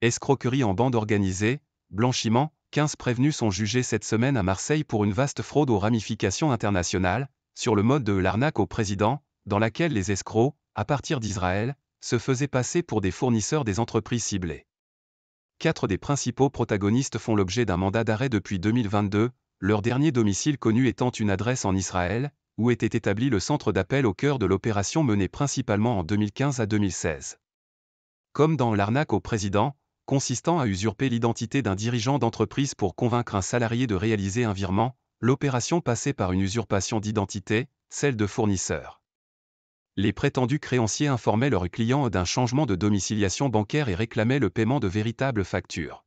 escroquerie en bande organisée, blanchiment, 15 prévenus sont jugés cette semaine à Marseille pour une vaste fraude aux ramifications internationales, sur le mode de l'arnaque au président, dans laquelle les escrocs, à partir d'Israël, se faisaient passer pour des fournisseurs des entreprises ciblées. Quatre des principaux protagonistes font l'objet d'un mandat d'arrêt depuis 2022, leur dernier domicile connu étant une adresse en Israël, où était établi le centre d'appel au cœur de l'opération menée principalement en 2015 à 2016. Comme dans l'arnaque au président, consistant à usurper l'identité d'un dirigeant d'entreprise pour convaincre un salarié de réaliser un virement, l'opération passait par une usurpation d'identité, celle de fournisseur. Les prétendus créanciers informaient leurs clients d'un changement de domiciliation bancaire et réclamaient le paiement de véritables factures.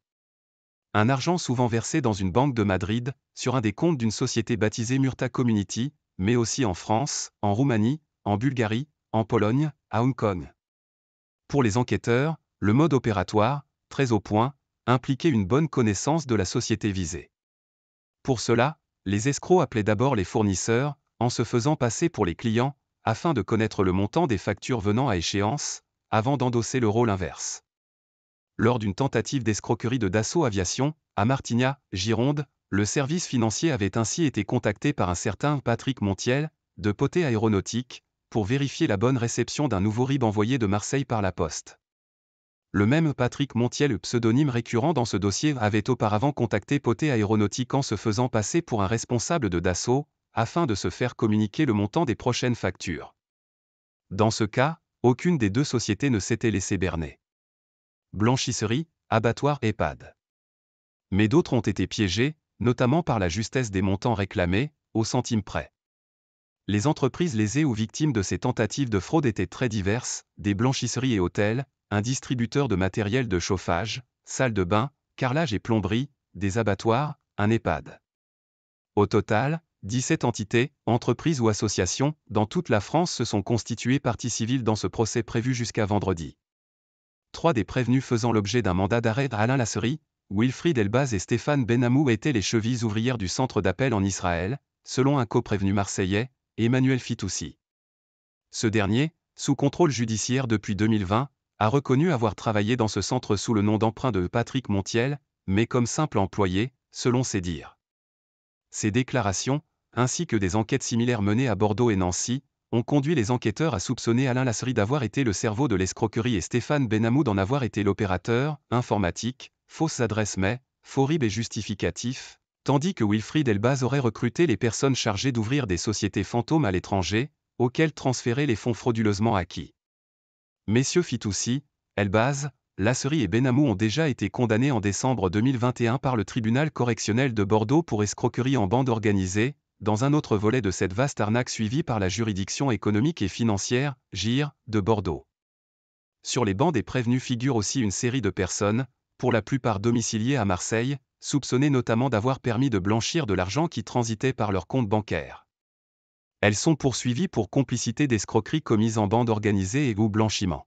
Un argent souvent versé dans une banque de Madrid, sur un des comptes d'une société baptisée Murta Community, mais aussi en France, en Roumanie, en Bulgarie, en Pologne, à Hong Kong. Pour les enquêteurs, le mode opératoire, très au point, impliquer une bonne connaissance de la société visée. Pour cela, les escrocs appelaient d'abord les fournisseurs, en se faisant passer pour les clients, afin de connaître le montant des factures venant à échéance, avant d'endosser le rôle inverse. Lors d'une tentative d'escroquerie de Dassault Aviation, à Martigna, Gironde, le service financier avait ainsi été contacté par un certain Patrick Montiel, de Poté Aéronautique, pour vérifier la bonne réception d'un nouveau RIB envoyé de Marseille par la Poste le même Patrick Montiel, pseudonyme récurrent dans ce dossier, avait auparavant contacté Poté Aéronautique en se faisant passer pour un responsable de Dassault, afin de se faire communiquer le montant des prochaines factures. Dans ce cas, aucune des deux sociétés ne s'était laissée berner. Blanchisserie, abattoir, EHPAD. Mais d'autres ont été piégés, notamment par la justesse des montants réclamés, au centime près. Les entreprises lésées ou victimes de ces tentatives de fraude étaient très diverses, des blanchisseries et hôtels, un distributeur de matériel de chauffage, salle de bain, carrelage et plomberie, des abattoirs, un EHPAD. Au total, 17 entités, entreprises ou associations, dans toute la France se sont constituées partie civile dans ce procès prévu jusqu'à vendredi. Trois des prévenus faisant l'objet d'un mandat d'arrêt Alain Lasserie, Wilfried Elbaz et Stéphane Benamou étaient les chevilles ouvrières du centre d'appel en Israël, selon un coprévenu marseillais, Emmanuel Fitoussi. Ce dernier, sous contrôle judiciaire depuis 2020, a reconnu avoir travaillé dans ce centre sous le nom d'emprunt de Patrick Montiel, mais comme simple employé, selon ses dires. Ces déclarations, ainsi que des enquêtes similaires menées à Bordeaux et Nancy, ont conduit les enquêteurs à soupçonner Alain Lasserie d'avoir été le cerveau de l'escroquerie et Stéphane Benamou d'en avoir été l'opérateur, informatique, fausse adresse mais, faux et justificatif, tandis que Wilfried Elbaz aurait recruté les personnes chargées d'ouvrir des sociétés fantômes à l'étranger, auxquelles transférer les fonds frauduleusement acquis. Messieurs Fitoussi, Elbaz, Lasserie et Benamou ont déjà été condamnés en décembre 2021 par le tribunal correctionnel de Bordeaux pour escroquerie en bande organisée, dans un autre volet de cette vaste arnaque suivie par la juridiction économique et financière, GIR, de Bordeaux. Sur les bancs des prévenus figure aussi une série de personnes, pour la plupart domiciliées à Marseille, soupçonnées notamment d'avoir permis de blanchir de l'argent qui transitait par leur compte bancaire elles sont poursuivies pour complicité d'escroqueries commises en bande organisée et ou blanchiment.